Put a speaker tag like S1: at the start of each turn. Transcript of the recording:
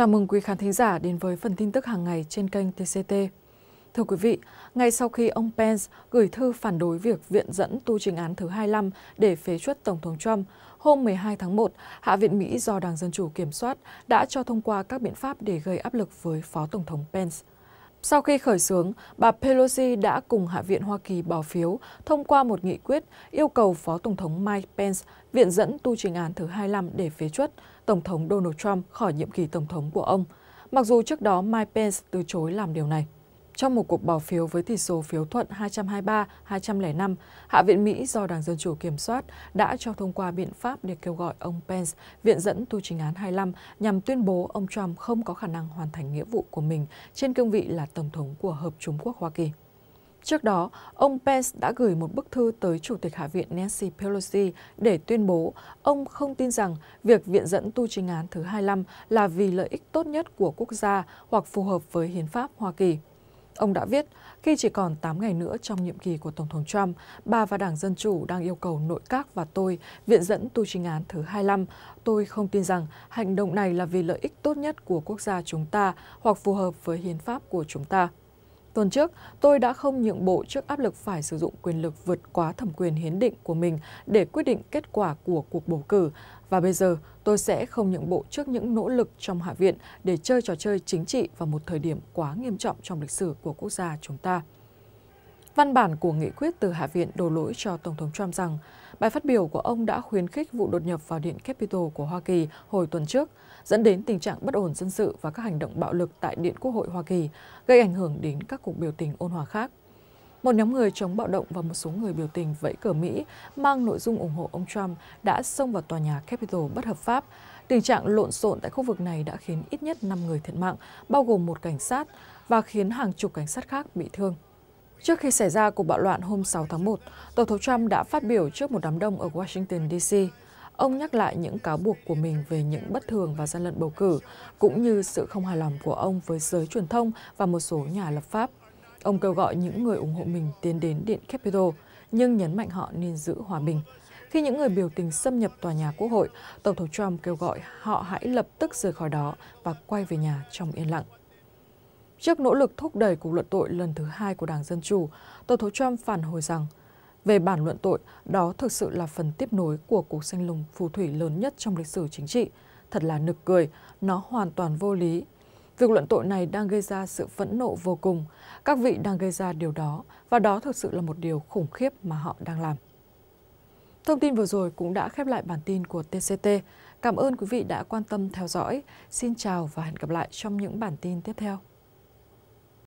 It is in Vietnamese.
S1: Chào mừng quý khán thính giả đến với phần tin tức hàng ngày trên kênh TCT. Thưa quý vị, ngay sau khi ông Pence gửi thư phản đối việc viện dẫn tu trình án thứ 25 để phế chuất Tổng thống Trump, hôm 12 tháng 1, Hạ viện Mỹ do Đảng Dân Chủ kiểm soát đã cho thông qua các biện pháp để gây áp lực với Phó Tổng thống Pence. Sau khi khởi xướng, bà Pelosi đã cùng Hạ viện Hoa Kỳ bỏ phiếu thông qua một nghị quyết yêu cầu Phó Tổng thống Mike Pence viện dẫn tu trình án thứ 25 để phế chuất Tổng thống Donald Trump khỏi nhiệm kỳ Tổng thống của ông, mặc dù trước đó Mike Pence từ chối làm điều này. Trong một cuộc bỏ phiếu với tỷ số phiếu thuận 223-205, Hạ viện Mỹ do Đảng Dân Chủ kiểm soát đã cho thông qua biện pháp để kêu gọi ông Pence viện dẫn tu trình án 25 nhằm tuyên bố ông Trump không có khả năng hoàn thành nghĩa vụ của mình trên cương vị là Tổng thống của Hợp chúng quốc Hoa Kỳ. Trước đó, ông Pence đã gửi một bức thư tới Chủ tịch Hạ viện Nancy Pelosi để tuyên bố ông không tin rằng việc viện dẫn tu chính án thứ 25 là vì lợi ích tốt nhất của quốc gia hoặc phù hợp với hiến pháp Hoa Kỳ. Ông đã viết, khi chỉ còn 8 ngày nữa trong nhiệm kỳ của Tổng thống Trump, bà và Đảng Dân Chủ đang yêu cầu nội các và tôi viện dẫn tu chính án thứ 25. Tôi không tin rằng hành động này là vì lợi ích tốt nhất của quốc gia chúng ta hoặc phù hợp với hiến pháp của chúng ta. Tuần trước, tôi đã không nhượng bộ trước áp lực phải sử dụng quyền lực vượt quá thẩm quyền hiến định của mình để quyết định kết quả của cuộc bầu cử. Và bây giờ, tôi sẽ không nhượng bộ trước những nỗ lực trong Hạ viện để chơi trò chơi chính trị vào một thời điểm quá nghiêm trọng trong lịch sử của quốc gia chúng ta. Văn bản của nghị quyết từ Hạ viện đổ lỗi cho Tổng thống Trump rằng bài phát biểu của ông đã khuyến khích vụ đột nhập vào Điện Capitol của Hoa Kỳ hồi tuần trước, dẫn đến tình trạng bất ổn dân sự và các hành động bạo lực tại Điện Quốc hội Hoa Kỳ, gây ảnh hưởng đến các cuộc biểu tình ôn hòa khác. Một nhóm người chống bạo động và một số người biểu tình vẫy cờ Mỹ mang nội dung ủng hộ ông Trump đã xông vào tòa nhà Capitol bất hợp pháp. Tình trạng lộn xộn tại khu vực này đã khiến ít nhất 5 người thiệt mạng, bao gồm một cảnh sát, và khiến hàng chục cảnh sát khác bị thương. Trước khi xảy ra cuộc bạo loạn hôm 6 tháng 1, Tổng thống Trump đã phát biểu trước một đám đông ở Washington, D.C. Ông nhắc lại những cáo buộc của mình về những bất thường và gian lận bầu cử, cũng như sự không hài lòng của ông với giới truyền thông và một số nhà lập pháp. Ông kêu gọi những người ủng hộ mình tiến đến Điện Capitol, nhưng nhấn mạnh họ nên giữ hòa bình. Khi những người biểu tình xâm nhập tòa nhà quốc hội, Tổng thống Trump kêu gọi họ hãy lập tức rời khỏi đó và quay về nhà trong yên lặng trước nỗ lực thúc đẩy cuộc luận tội lần thứ hai của Đảng Dân Chủ, Tổng thống Trump phản hồi rằng về bản luận tội, đó thực sự là phần tiếp nối của cuộc sanh lùng phù thủy lớn nhất trong lịch sử chính trị. Thật là nực cười, nó hoàn toàn vô lý. Việc luận tội này đang gây ra sự phẫn nộ vô cùng. Các vị đang gây ra điều đó, và đó thực sự là một điều khủng khiếp mà họ đang làm. Thông tin vừa rồi cũng đã khép lại bản tin của TCT. Cảm ơn quý vị đã quan tâm theo dõi. Xin chào và hẹn gặp lại trong những bản tin tiếp theo.